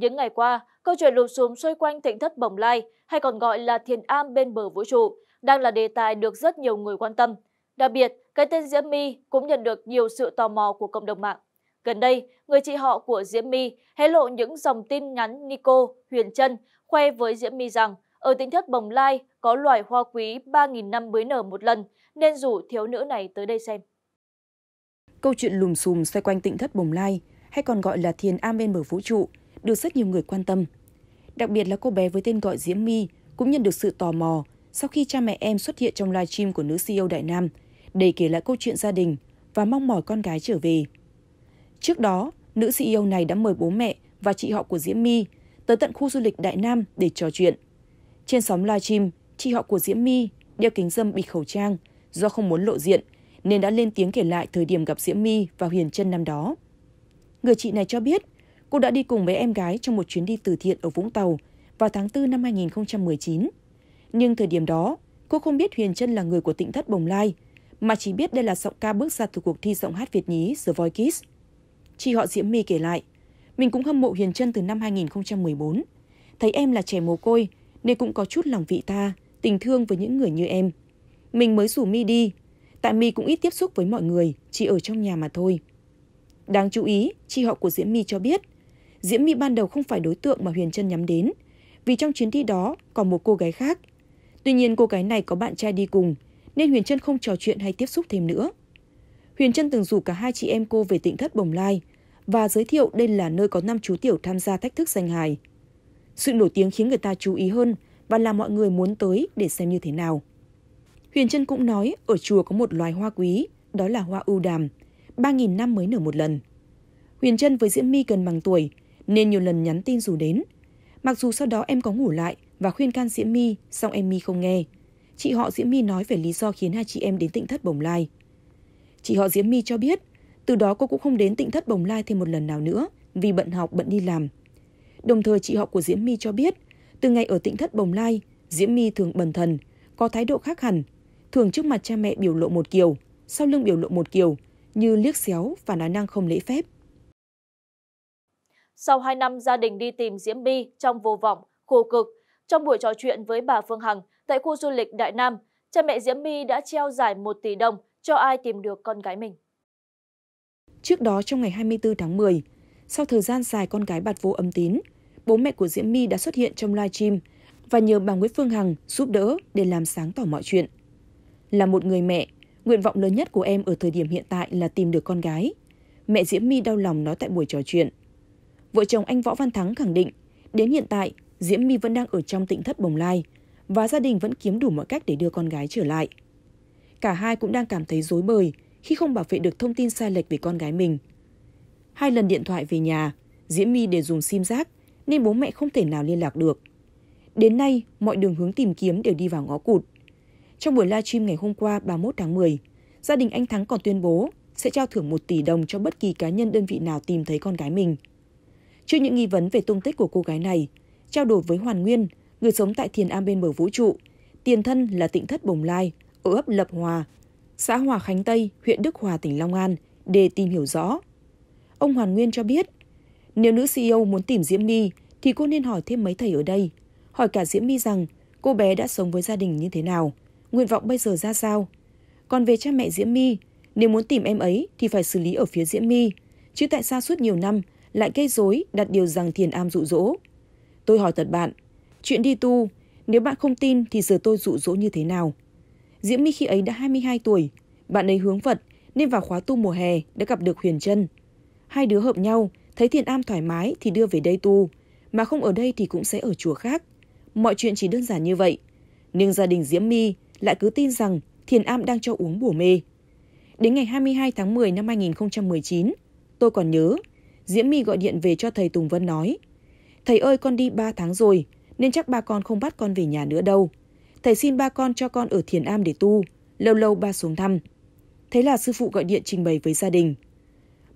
những ngày qua câu chuyện lùm xùm xoay quanh tỉnh thất bồng lai hay còn gọi là thiền am bên bờ vũ trụ đang là đề tài được rất nhiều người quan tâm. Đặc biệt, cái tên Diễm My cũng nhận được nhiều sự tò mò của cộng đồng mạng. Gần đây, người chị họ của Diễm My hé lộ những dòng tin nhắn Nico Huyền Trân khoe với Diễm My rằng ở tỉnh thất Bồng Lai có loài hoa quý 3.000 năm mới nở một lần nên rủ thiếu nữ này tới đây xem. Câu chuyện lùm xùm xoay quanh tỉnh thất Bồng Lai hay còn gọi là thiền am bên bờ vũ trụ được rất nhiều người quan tâm. Đặc biệt là cô bé với tên gọi Diễm My cũng nhận được sự tò mò sau khi cha mẹ em xuất hiện trong livestream của nữ CEO Đại Nam để kể lại câu chuyện gia đình và mong mỏi con gái trở về. Trước đó, nữ CEO này đã mời bố mẹ và chị họ của Diễm My tới tận khu du lịch Đại Nam để trò chuyện. Trên sóng livestream, chị họ của Diễm My đeo kính dâm bị khẩu trang do không muốn lộ diện nên đã lên tiếng kể lại thời điểm gặp Diễm My và Huyền Trân năm đó. Người chị này cho biết Cô đã đi cùng với em gái trong một chuyến đi từ thiện ở Vũng Tàu vào tháng 4 năm 2019. Nhưng thời điểm đó, cô không biết Huyền Trân là người của tỉnh thất Bồng Lai, mà chỉ biết đây là giọng ca bước ra từ cuộc thi giọng hát Việt nhí The Voice Kids. Chị họ Diễm My kể lại, mình cũng hâm mộ Huyền Trân từ năm 2014. Thấy em là trẻ mồ côi, nên cũng có chút lòng vị tha, tình thương với những người như em. Mình mới rủ My đi, tại My cũng ít tiếp xúc với mọi người, chỉ ở trong nhà mà thôi. Đáng chú ý, chị họ của Diễm My cho biết, Diễm My ban đầu không phải đối tượng mà Huyền Trân nhắm đến, vì trong chuyến đi đó còn một cô gái khác. Tuy nhiên cô gái này có bạn trai đi cùng, nên Huyền Trân không trò chuyện hay tiếp xúc thêm nữa. Huyền Trân từng rủ cả hai chị em cô về tỉnh thất Bồng Lai và giới thiệu đây là nơi có năm chú tiểu tham gia thách thức danh hài. Sự nổi tiếng khiến người ta chú ý hơn và làm mọi người muốn tới để xem như thế nào. Huyền Trân cũng nói ở chùa có một loài hoa quý, đó là hoa ưu đàm, 3.000 năm mới nở một lần. Huyền Trân với Diễm My gần bằng tuổi nên nhiều lần nhắn tin dù đến. Mặc dù sau đó em có ngủ lại và khuyên can Diễm My, song em My không nghe. Chị họ Diễm My nói về lý do khiến hai chị em đến Tịnh thất Bồng Lai. Chị họ Diễm My cho biết, từ đó cô cũng không đến Tịnh thất Bồng Lai thêm một lần nào nữa vì bận học bận đi làm. Đồng thời chị họ của Diễm My cho biết, từ ngày ở Tịnh thất Bồng Lai, Diễm My thường bần thần, có thái độ khác hẳn, thường trước mặt cha mẹ biểu lộ một kiểu, sau lưng biểu lộ một kiểu, như liếc xéo và nói năng không lễ phép sau hai năm gia đình đi tìm diễm my trong vô vọng khổ cực trong buổi trò chuyện với bà phương hằng tại khu du lịch đại nam cha mẹ diễm my đã treo giải 1 tỷ đồng cho ai tìm được con gái mình Trước đó trong ngày 24 tháng 10, sau thời gian dài con gái bạt vô âm tín, bố mẹ của Diễm My đã xuất hiện trong live stream và nhờ bà Nguyễn Phương Hằng giúp đỡ để làm sáng tỏ mọi chuyện. Là một người mẹ, nguyện vọng lớn nhất của em ở thời điểm hiện tại là tìm được con gái. Mẹ Diễm My đau lòng nói tại buổi trò chuyện. Vợ chồng anh Võ Văn Thắng khẳng định, đến hiện tại, Diễm My vẫn đang ở trong tỉnh thất Bồng Lai và gia đình vẫn kiếm đủ mọi cách để đưa con gái trở lại. Cả hai cũng đang cảm thấy dối bời khi không bảo vệ được thông tin sai lệch về con gái mình. Hai lần điện thoại về nhà, Diễm My đều dùng sim giác nên bố mẹ không thể nào liên lạc được. Đến nay, mọi đường hướng tìm kiếm đều đi vào ngõ cụt. Trong buổi livestream ngày hôm qua 31 tháng 10, gia đình anh Thắng còn tuyên bố sẽ trao thưởng 1 tỷ đồng cho bất kỳ cá nhân đơn vị nào tìm thấy con gái mình – Trước những nghi vấn về tung tích của cô gái này, trao đổi với Hoàn Nguyên, người sống tại thiền am bên bờ vũ trụ, tiền thân là tịnh thất Bồng Lai, ở ấp Lập Hòa, xã Hòa Khánh Tây, huyện Đức Hòa, tỉnh Long An, để tìm hiểu rõ. Ông Hoàn Nguyên cho biết, nếu nữ CEO muốn tìm Diễm My thì cô nên hỏi thêm mấy thầy ở đây, hỏi cả Diễm My rằng cô bé đã sống với gia đình như thế nào, nguyện vọng bây giờ ra sao. Còn về cha mẹ Diễm My, nếu muốn tìm em ấy thì phải xử lý ở phía Diễm My, chứ tại sao suốt nhiều năm lại gây dối đặt điều rằng thiền am dụ dỗ. Tôi hỏi thật bạn, chuyện đi tu, nếu bạn không tin thì giờ tôi dụ dỗ như thế nào? Diễm My khi ấy đã 22 tuổi, bạn ấy hướng Phật nên vào khóa tu mùa hè đã gặp được Huyền chân Hai đứa hợp nhau, thấy thiền am thoải mái thì đưa về đây tu, mà không ở đây thì cũng sẽ ở chùa khác. Mọi chuyện chỉ đơn giản như vậy. Nhưng gia đình Diễm My lại cứ tin rằng thiền am đang cho uống bùa mê. Đến ngày 22 tháng 10 năm 2019, tôi còn nhớ Diễm My gọi điện về cho thầy Tùng Vân nói. Thầy ơi con đi 3 tháng rồi, nên chắc ba con không bắt con về nhà nữa đâu. Thầy xin ba con cho con ở Thiền Am để tu, lâu lâu ba xuống thăm. Thế là sư phụ gọi điện trình bày với gia đình.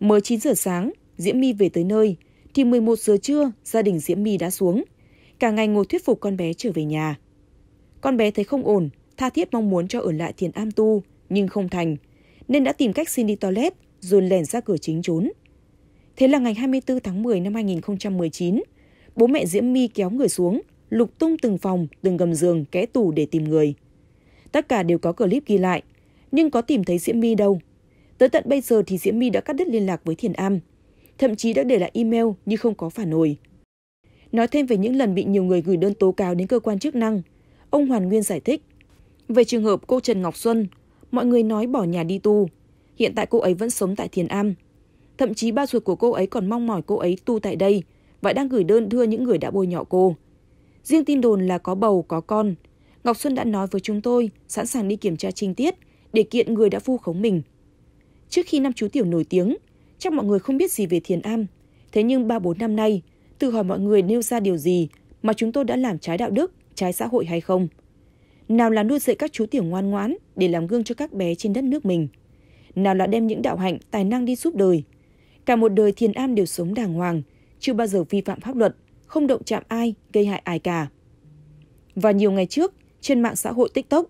Mới 9 giờ sáng, Diễm My về tới nơi, thì 11 giờ trưa gia đình Diễm My đã xuống. Cả ngày ngồi thuyết phục con bé trở về nhà. Con bé thấy không ổn, tha thiết mong muốn cho ở lại Thiền Am tu, nhưng không thành, nên đã tìm cách xin đi toilet rồi lèn ra cửa chính trốn. Thế là ngày 24 tháng 10 năm 2019, bố mẹ Diễm My kéo người xuống, lục tung từng phòng, từng gầm giường, kẽ tủ để tìm người. Tất cả đều có clip ghi lại, nhưng có tìm thấy Diễm My đâu. Tới tận bây giờ thì Diễm My đã cắt đứt liên lạc với Thiền Am, thậm chí đã để lại email nhưng không có phản hồi. Nói thêm về những lần bị nhiều người gửi đơn tố cáo đến cơ quan chức năng, ông Hoàn Nguyên giải thích. Về trường hợp cô Trần Ngọc Xuân, mọi người nói bỏ nhà đi tu. Hiện tại cô ấy vẫn sống tại Thiền Am, Thậm chí ba ruột của cô ấy còn mong mỏi cô ấy tu tại đây và đang gửi đơn thưa những người đã bôi nhọ cô. Riêng tin đồn là có bầu, có con. Ngọc Xuân đã nói với chúng tôi sẵn sàng đi kiểm tra chi tiết để kiện người đã vu khống mình. Trước khi năm chú tiểu nổi tiếng, chắc mọi người không biết gì về thiền am. Thế nhưng 3-4 năm nay, tự hỏi mọi người nêu ra điều gì mà chúng tôi đã làm trái đạo đức, trái xã hội hay không. Nào là nuôi dạy các chú tiểu ngoan ngoãn để làm gương cho các bé trên đất nước mình. Nào là đem những đạo hạnh, tài năng đi giúp đời, Cả một đời thiền am đều sống đàng hoàng, chưa bao giờ vi phạm pháp luật, không động chạm ai, gây hại ai cả. Và nhiều ngày trước, trên mạng xã hội TikTok,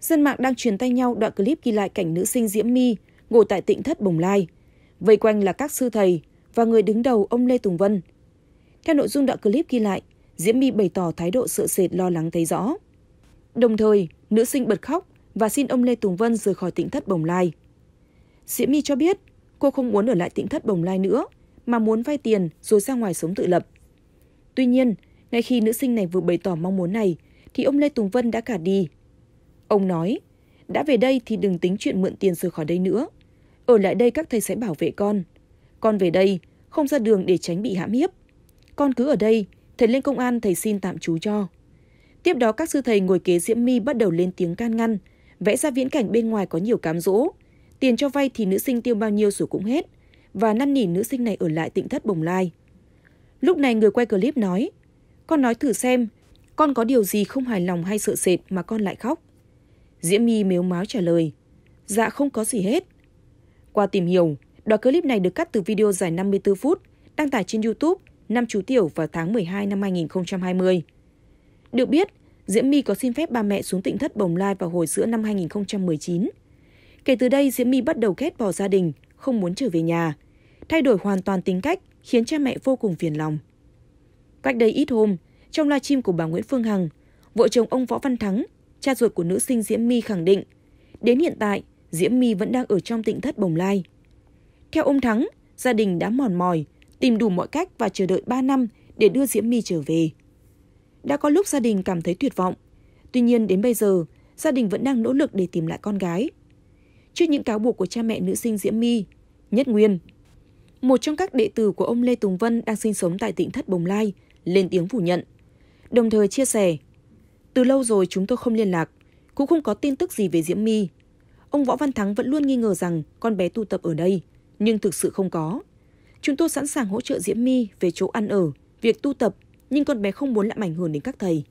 dân mạng đang truyền tay nhau đoạn clip ghi lại cảnh nữ sinh Diễm My ngồi tại tịnh thất Bồng Lai. Vây quanh là các sư thầy và người đứng đầu ông Lê Tùng Vân. Theo nội dung đoạn clip ghi lại, Diễm My bày tỏ thái độ sợ sệt lo lắng thấy rõ. Đồng thời, nữ sinh bật khóc và xin ông Lê Tùng Vân rời khỏi tỉnh thất Bồng Lai. Diễm My cho biết Cô không muốn ở lại tỉnh thất bồng lai nữa, mà muốn vay tiền rồi ra ngoài sống tự lập. Tuy nhiên, ngay khi nữ sinh này vừa bày tỏ mong muốn này, thì ông Lê Tùng Vân đã cả đi. Ông nói, đã về đây thì đừng tính chuyện mượn tiền rời khỏi đây nữa. Ở lại đây các thầy sẽ bảo vệ con. Con về đây, không ra đường để tránh bị hãm hiếp. Con cứ ở đây, thầy lên công an thầy xin tạm trú cho. Tiếp đó các sư thầy ngồi kế Diễm My bắt đầu lên tiếng can ngăn, vẽ ra viễn cảnh bên ngoài có nhiều cám dỗ, Tiền cho vay thì nữ sinh tiêu bao nhiêu rồi cũng hết và năn nỉ nữ sinh này ở lại tỉnh thất Bồng Lai. Lúc này người quay clip nói, con nói thử xem, con có điều gì không hài lòng hay sợ sệt mà con lại khóc? Diễm My mếu máo trả lời, dạ không có gì hết. Qua tìm hiểu, đoạn clip này được cắt từ video dài 54 phút, đăng tải trên YouTube năm chú tiểu vào tháng 12 năm 2020. Được biết, Diễm My có xin phép ba mẹ xuống tỉnh thất Bồng Lai vào hồi giữa năm 2019 Kể từ đây, Diễm My bắt đầu ghét bỏ gia đình, không muốn trở về nhà. Thay đổi hoàn toàn tính cách, khiến cha mẹ vô cùng phiền lòng. Cách đây ít hôm, trong livestream của bà Nguyễn Phương Hằng, vợ chồng ông Võ Văn Thắng, cha ruột của nữ sinh Diễm My khẳng định, đến hiện tại, Diễm My vẫn đang ở trong tịnh thất Bồng Lai. Theo ông Thắng, gia đình đã mòn mỏi, tìm đủ mọi cách và chờ đợi 3 năm để đưa Diễm My trở về. Đã có lúc gia đình cảm thấy tuyệt vọng. Tuy nhiên đến bây giờ, gia đình vẫn đang nỗ lực để tìm lại con gái trước những cáo buộc của cha mẹ nữ sinh Diễm My, Nhất Nguyên. Một trong các đệ tử của ông Lê Tùng Vân đang sinh sống tại tỉnh Thất Bồng Lai lên tiếng phủ nhận, đồng thời chia sẻ Từ lâu rồi chúng tôi không liên lạc, cũng không có tin tức gì về Diễm My. Ông Võ Văn Thắng vẫn luôn nghi ngờ rằng con bé tu tập ở đây, nhưng thực sự không có. Chúng tôi sẵn sàng hỗ trợ Diễm My về chỗ ăn ở, việc tu tập, nhưng con bé không muốn làm ảnh hưởng đến các thầy.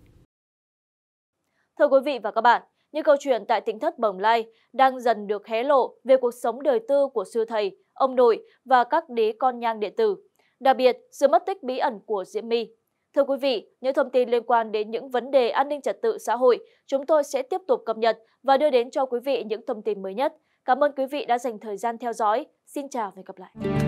Thưa quý vị và các bạn, những câu chuyện tại tỉnh thất bồng lai đang dần được hé lộ về cuộc sống đời tư của sư thầy, ông nội và các đế con nhang đệ tử, đặc biệt sự mất tích bí ẩn của Diễm My. Thưa quý vị, những thông tin liên quan đến những vấn đề an ninh trật tự xã hội, chúng tôi sẽ tiếp tục cập nhật và đưa đến cho quý vị những thông tin mới nhất. Cảm ơn quý vị đã dành thời gian theo dõi. Xin chào và hẹn gặp lại.